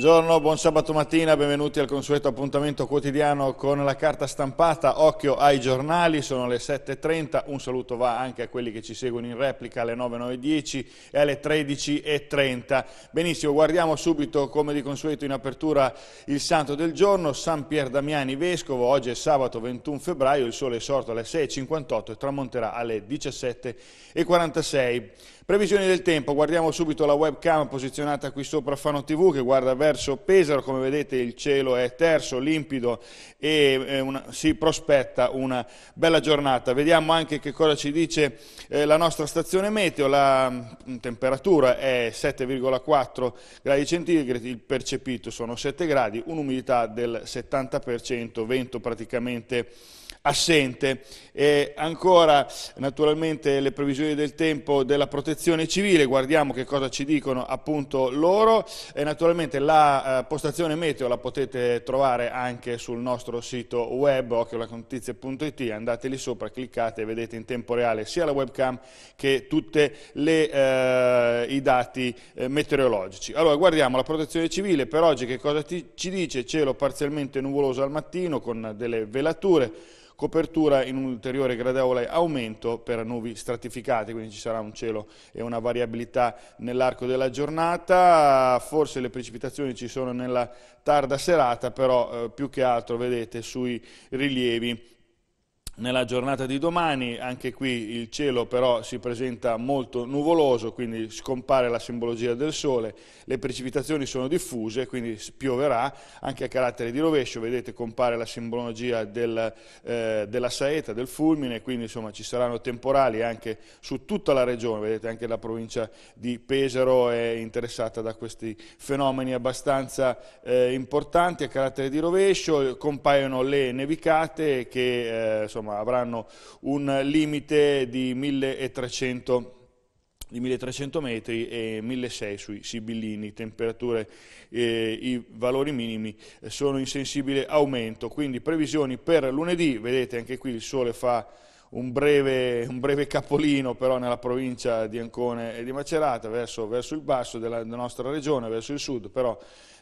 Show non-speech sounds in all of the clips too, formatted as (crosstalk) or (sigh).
Buongiorno, buon sabato mattina, benvenuti al consueto appuntamento quotidiano con la carta stampata. Occhio ai giornali, sono le 7.30, un saluto va anche a quelli che ci seguono in replica alle 9.10 e alle 13.30. Benissimo, guardiamo subito come di consueto in apertura il santo del giorno, San Pier Damiani Vescovo, oggi è sabato 21 febbraio, il sole è sorto alle 6.58 e tramonterà alle 17.46. Previsioni del tempo, guardiamo subito la webcam posizionata qui sopra Fano TV che guarda verso Pesaro, come vedete il cielo è terso, limpido e eh, una, si prospetta una bella giornata. Vediamo anche che cosa ci dice eh, la nostra stazione meteo, la mh, mm, temperatura è 7,4 gradi centigradi, il percepito sono 7 gradi, un'umidità del 70%, vento praticamente assente. E ancora naturalmente le previsioni del tempo della protezione civile, guardiamo che cosa ci dicono appunto loro e naturalmente la eh, postazione meteo la potete trovare anche sul nostro sito web occhiolacontizie.it, andate lì sopra, cliccate e vedete in tempo reale sia la webcam che tutti eh, i dati eh, meteorologici. Allora guardiamo la protezione civile per oggi che cosa ti, ci dice, cielo parzialmente nuvoloso al mattino con delle velature, copertura in un ulteriore gradevole aumento per nubi stratificate, quindi ci sarà un cielo e una variabilità nell'arco della giornata, forse le precipitazioni ci sono nella tarda serata, però eh, più che altro vedete sui rilievi nella giornata di domani, anche qui il cielo però si presenta molto nuvoloso, quindi scompare la simbologia del sole, le precipitazioni sono diffuse, quindi pioverà anche a carattere di rovescio, vedete compare la simbologia del, eh, della saeta, del fulmine, quindi insomma ci saranno temporali anche su tutta la regione, vedete anche la provincia di Pesaro è interessata da questi fenomeni abbastanza eh, importanti a carattere di rovescio, compaiono le nevicate che eh, insomma insomma, avranno un limite di 1300 di 1300 metri e 1600 sui sibillini, temperature, eh, i valori minimi eh, sono in sensibile aumento, quindi previsioni per lunedì, vedete anche qui il sole fa un breve, un breve, capolino però nella provincia di Ancone e di Macerata, verso, verso il basso della, della nostra regione, verso il sud, però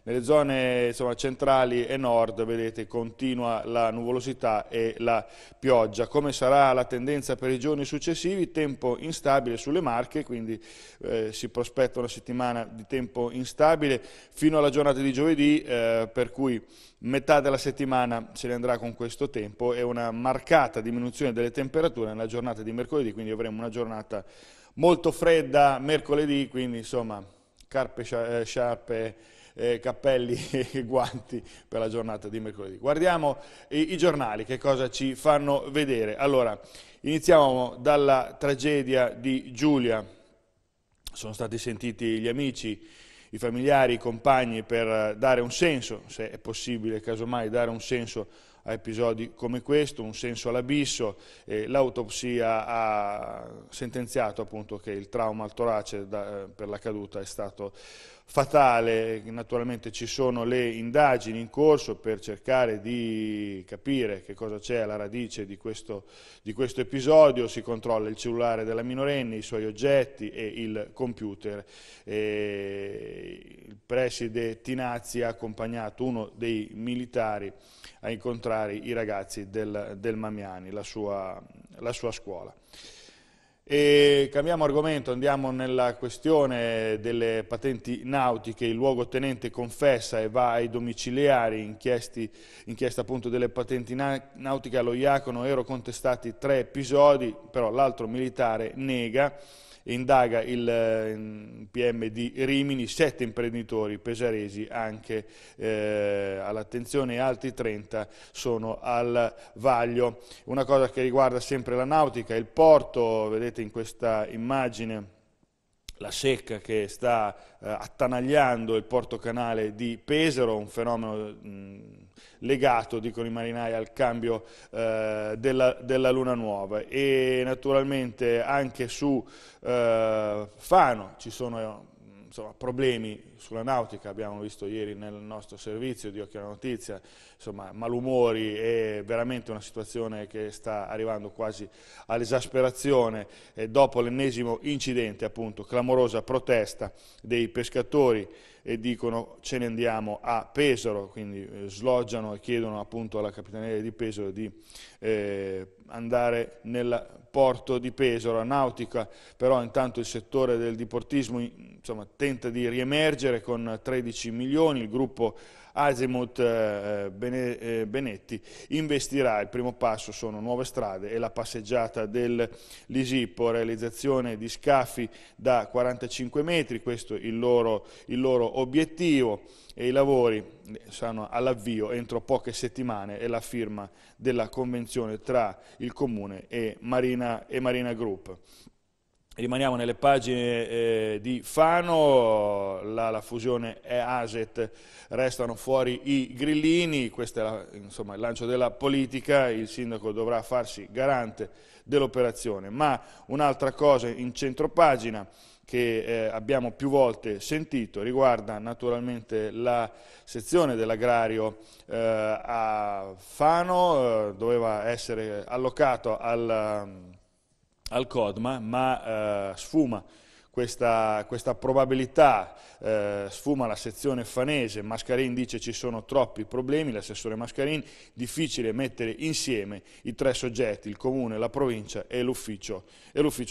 nelle zone insomma, centrali e nord vedete continua la nuvolosità e la pioggia. Come sarà la tendenza per i giorni successivi? Tempo instabile sulle Marche, quindi eh, si prospetta una settimana di tempo instabile fino alla giornata di giovedì, eh, per cui metà della settimana se ne andrà con questo tempo e una marcata diminuzione delle temperature nella giornata di mercoledì, quindi avremo una giornata molto fredda mercoledì, quindi insomma carpe eh, sciarpe eh, cappelli (laughs) e guanti per la giornata di mercoledì. Guardiamo i, i giornali, che cosa ci fanno vedere. Allora, iniziamo dalla tragedia di Giulia. Sono stati sentiti gli amici, i familiari, i compagni per dare un senso, se è possibile casomai dare un senso a episodi come questo, un senso all'abisso. Eh, l'autopsia ha sentenziato appunto che il trauma al torace da, per la caduta è stato fatale, naturalmente ci sono le indagini in corso per cercare di capire che cosa c'è alla radice di questo, di questo, episodio, si controlla il cellulare della minorenne, i suoi oggetti e il computer. E il preside Tinazzi ha accompagnato uno dei militari a incontrare i ragazzi del, del Mamiani, la sua, la sua scuola. E cambiamo argomento, andiamo nella questione delle patenti nautiche, il luogotenente confessa e va ai domiciliari, inchiesti, inchiesta appunto delle patenti nautiche allo Iacono, ero contestati tre episodi, però l'altro militare nega e indaga il eh, PM di Rimini, sette imprenditori pesaresi anche eh, all'attenzione altri 30 sono al vaglio. Una cosa che riguarda sempre la nautica, il porto, vedete Vedete in questa immagine la secca che sta eh, attanagliando il porto canale di Pesaro, un fenomeno mh, legato, dicono i marinai, al cambio eh, della, della, luna nuova e naturalmente anche su eh, Fano ci sono insomma, problemi sulla nautica, abbiamo visto ieri nel nostro servizio di Occhio alla Notizia, insomma, malumori e veramente una situazione che sta arrivando quasi all'esasperazione eh, dopo l'ennesimo incidente, appunto, clamorosa protesta dei pescatori e dicono ce ne andiamo a Pesaro, quindi eh, sloggiano e chiedono appunto alla Capitaneria di Pesaro di eh, andare nel porto di Pesaro, a Nautica, però intanto il settore del diportismo insomma, tenta di riemergere con 13 milioni, il gruppo Azimut eh, eh, eh, Benetti investirà, il primo passo sono nuove strade e la passeggiata del Lisipo, realizzazione di scafi da 45 metri, questo è il loro, il loro obiettivo e i lavori saranno all'avvio entro poche settimane e la firma della convenzione tra il Comune e Marina, e Marina Group. Rimaniamo nelle pagine eh, di Fano, la, la fusione è ASET, restano fuori i grillini, questo è la, insomma, il lancio della politica, il sindaco dovrà farsi garante dell'operazione. Ma un'altra cosa in centropagina che eh, abbiamo più volte sentito riguarda naturalmente la sezione dell'agrario eh, a Fano, eh, doveva essere allocato al al Codma, ma eh, sfuma questa, questa probabilità, eh, sfuma la sezione fanese, Mascarin dice ci sono troppi problemi, l'assessore Mascarin, difficile mettere insieme i tre soggetti, il comune, la provincia e l'ufficio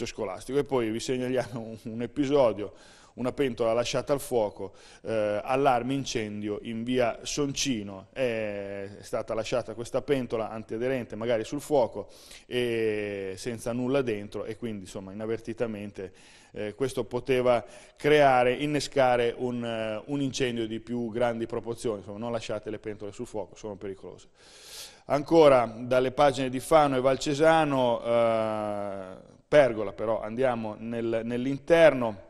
scolastico. E poi vi segnaliamo un, un episodio una pentola lasciata al fuoco, eh, allarme incendio in via Soncino, è stata lasciata questa pentola antiaderente magari sul fuoco e senza nulla dentro e quindi insomma inavvertitamente eh, questo poteva creare, innescare un, uh, un, incendio di più grandi proporzioni, insomma non lasciate le pentole sul fuoco, sono pericolose. Ancora dalle pagine di Fano e Valcesano, eh, Pergola però andiamo nel, nell'interno,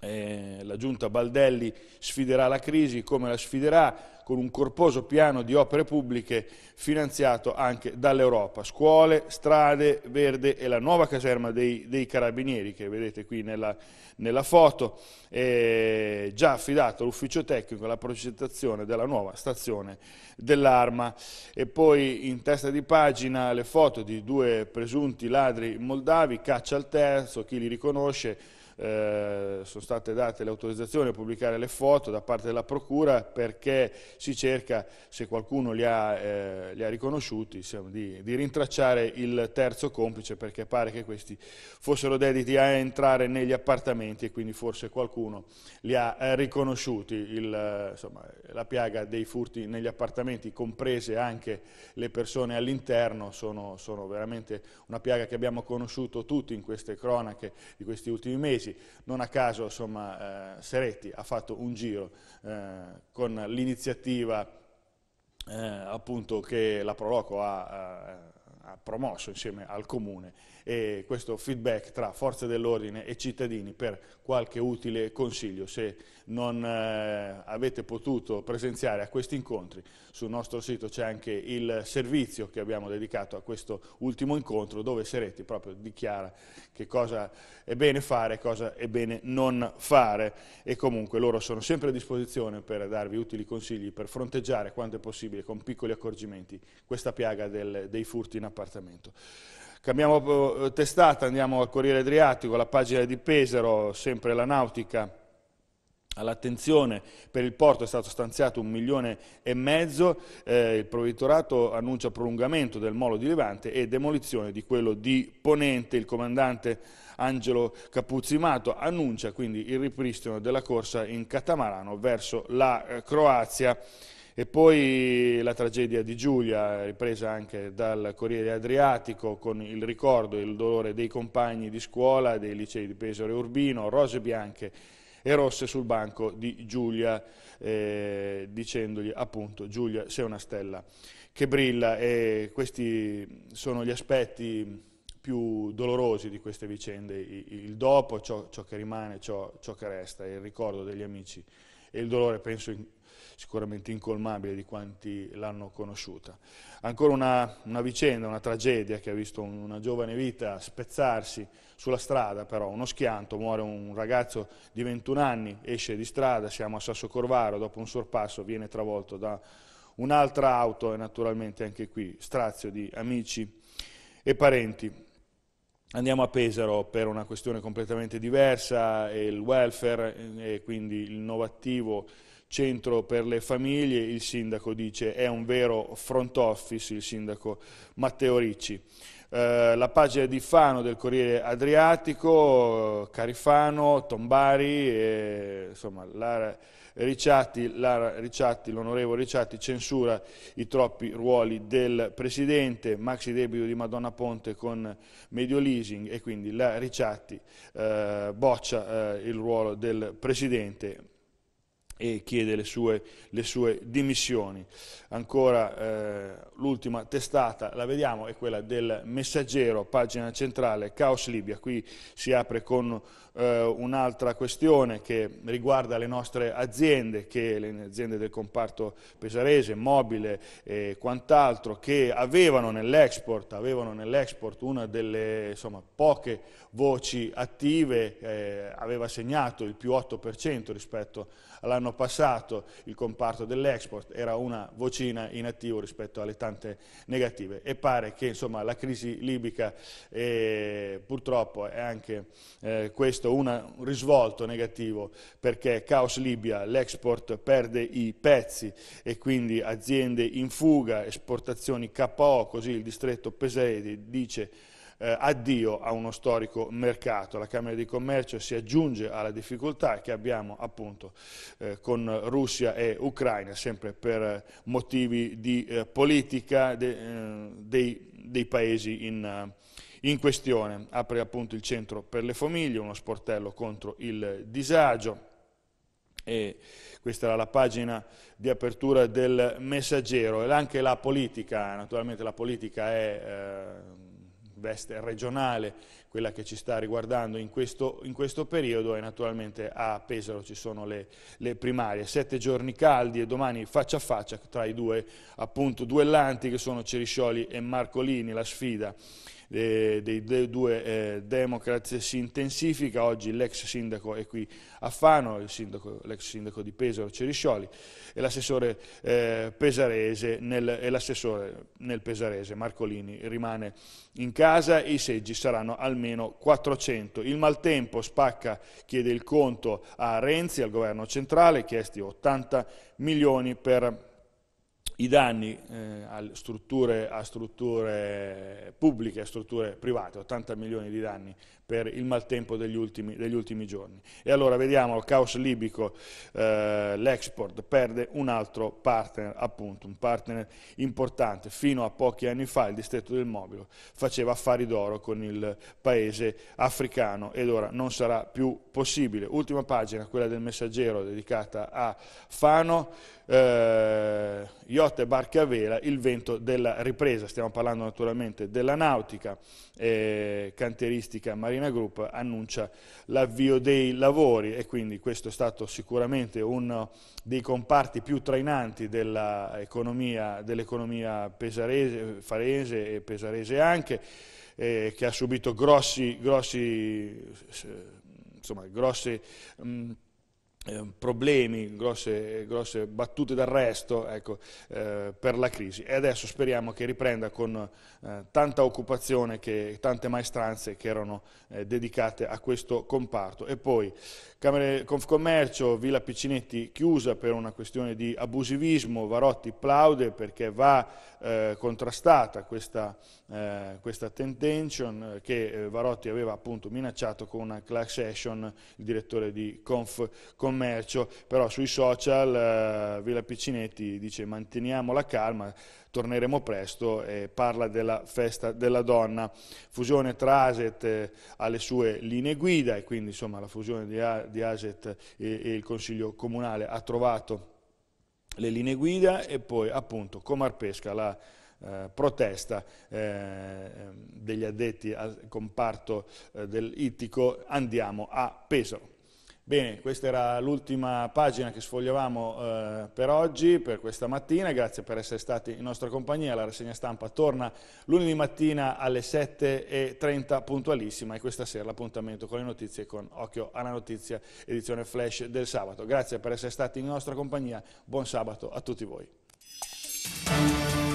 eh, la giunta Baldelli sfiderà la crisi, come la sfiderà? Con un corposo piano di opere pubbliche finanziato anche dall'Europa. Scuole, strade, verde e la nuova caserma dei, dei carabinieri che vedete qui nella, nella foto. Eh, già affidato all'ufficio tecnico la progettazione della nuova stazione dell'arma. E poi in testa di pagina le foto di due presunti ladri moldavi, caccia al terzo, chi li riconosce eh, sono state date le autorizzazioni a pubblicare le foto da parte della Procura perché si cerca, se qualcuno li ha, eh, li ha riconosciuti, di, di, rintracciare il terzo complice perché pare che questi fossero dediti a entrare negli appartamenti e quindi forse qualcuno li ha eh, riconosciuti. Il, eh, insomma, la piaga dei furti negli appartamenti, comprese anche le persone all'interno, sono, sono veramente una piaga che abbiamo conosciuto tutti in queste cronache di questi ultimi mesi tesi, non a caso insomma, eh, Seretti ha fatto un giro eh, con l'iniziativa eh, che la Proloco ha eh, promosso insieme al Comune e questo feedback tra forze dell'ordine e cittadini per qualche utile consiglio. Se non eh, avete potuto presenziare a questi incontri, sul nostro sito c'è anche il servizio che abbiamo dedicato a questo ultimo incontro dove Seretti proprio dichiara che cosa è bene fare e cosa è bene non fare e comunque loro sono sempre a disposizione per darvi utili consigli per fronteggiare quanto è possibile con piccoli accorgimenti questa piaga del, dei furti in appalto appartamento. Cambiamo eh, testata, andiamo al Corriere Adriatico, la pagina di Pesaro, sempre la nautica. All'attenzione per il porto è stato stanziato un milione e mezzo, eh, il provveditorato annuncia prolungamento del molo di Levante e demolizione di quello di Ponente, il comandante Angelo Capuzzimato annuncia quindi il ripristino della corsa in catamarano verso la eh, Croazia. E poi la tragedia di Giulia, ripresa anche dal Corriere Adriatico, con il ricordo e il dolore dei compagni di scuola, dei licei di Pesaro e Urbino, rose bianche e rosse sul banco di Giulia, eh, dicendogli appunto Giulia sei una stella che brilla e questi sono gli aspetti più dolorosi di queste vicende, il, dopo, ciò, ciò, che rimane, ciò, ciò che resta, il ricordo degli amici e il dolore penso in, sicuramente incolmabile di quanti l'hanno conosciuta. Ancora una, una, vicenda, una tragedia che ha visto una giovane vita spezzarsi sulla strada, però uno schianto, muore un ragazzo di 21 anni, esce di strada, siamo a Sasso Corvaro, dopo un sorpasso viene travolto da un'altra auto e naturalmente anche qui strazio di amici e parenti. Andiamo a Pesaro per una questione completamente diversa, il welfare e quindi l'innovativo centro per le famiglie, il sindaco dice è un vero front office, il sindaco Matteo Ricci. Eh, la pagina di Fano del Corriere Adriatico, Carifano, Tombari, e, eh, insomma l'area Ricciatti, Lara Ricciatti, l'onorevole Ricciatti censura i troppi ruoli del Presidente, maxi debito di Madonna Ponte con medio leasing e quindi la Ricciatti eh, boccia eh, il ruolo del Presidente e chiede le sue, le sue dimissioni. Ancora eh, l'ultima testata, la vediamo, è quella del Messaggero, pagina centrale, Caos Libia. Qui si apre con eh, un'altra questione che riguarda le nostre aziende, che le aziende del comparto pesarese, mobile e quant'altro, che avevano nell'export, nell una delle insomma, poche voci attive, eh, aveva segnato il più 8% rispetto all'anno passato, il comparto dell'export era una vocina inattiva rispetto alle tante negative e pare che insomma, la crisi libica eh, purtroppo è anche eh, questo questo una, un risvolto negativo perché Caos Libia, l'export perde i pezzi e quindi aziende in fuga, esportazioni KO, così il distretto Pesedi dice eh, addio a uno storico mercato. La Camera di Commercio si aggiunge alla difficoltà che abbiamo appunto eh, con Russia e Ucraina, sempre per motivi di eh, politica de, eh, dei, dei, paesi in, eh, in questione. Apre appunto il centro per le famiglie, uno sportello contro il disagio. E questa era la pagina di apertura del messaggero e anche la politica, naturalmente la politica è eh, veste regionale, quella che ci sta riguardando in questo, in questo periodo e naturalmente a Pesaro ci sono le, le, primarie, sette giorni caldi e domani faccia a faccia tra i due appunto duellanti che sono Ceriscioli e Marcolini, la sfida dei, due eh, Democrat si intensifica, oggi l'ex sindaco è qui a Fano, l'ex sindaco, sindaco di Pesaro Ceriscioli e l'assessore eh, pesarese nel, e nel pesarese Marcolini rimane in casa, i seggi saranno almeno 400. Il maltempo spacca, chiede il conto a Renzi, al governo centrale, chiesti 80 milioni per i danni eh, a, strutture, a, strutture, pubbliche e a strutture private, 80 milioni di danni per il maltempo degli ultimi, degli ultimi giorni. E allora vediamo, il caos libico, eh, l'export perde un altro partner, appunto, un partner importante. Fino a pochi anni fa il distretto del Mobilo faceva affari d'oro con il paese africano ed ora non sarà più possibile. Ultima pagina, quella del messaggero dedicata a Fano, eh, yacht e barche a vela, il vento della ripresa. Stiamo parlando naturalmente della nautica, eh, cantieristica marina Marina Group annuncia l'avvio dei lavori e quindi questo è stato sicuramente uno eh, dei comparti più trainanti dell'economia dell pesarese, farese e pesarese anche, eh, che ha subito grossi, grossi, insomma, grossi mh, Ehm, problemi, grosse, grosse battute d'arresto ecco, eh, per la crisi e adesso speriamo che riprenda con eh, tanta occupazione, che, tante maestranze che erano eh, dedicate a questo comparto e poi Camere Confcommercio, Villa Piccinetti chiusa per una questione di abusivismo, Varotti plaude perché va eh, contrastata questa, eh, questa tentation eh, che eh, Varotti aveva appunto minacciato con una class action, il direttore di Confcommercio, però sui social eh, Villa Piccinetti dice manteniamo la calma, torneremo presto, e parla della festa della donna, fusione tra ASET eh, alle sue linee guida e quindi insomma la fusione di, A, di ASET e, e il Consiglio Comunale ha trovato le linee guida e poi appunto Comarpesca la eh, protesta eh, ehm, degli addetti al comparto eh, del ittico andiamo a Pesaro. Bene, questa era l'ultima pagina che sfogliavamo eh, per oggi, per questa mattina. Grazie per essere stati in nostra compagnia. La rassegna stampa torna lunedì mattina alle 7.30 puntualissima e questa sera l'appuntamento con le notizie con Occhio alla Notizia, edizione flash del sabato. Grazie per essere stati in nostra compagnia. Buon sabato a tutti voi.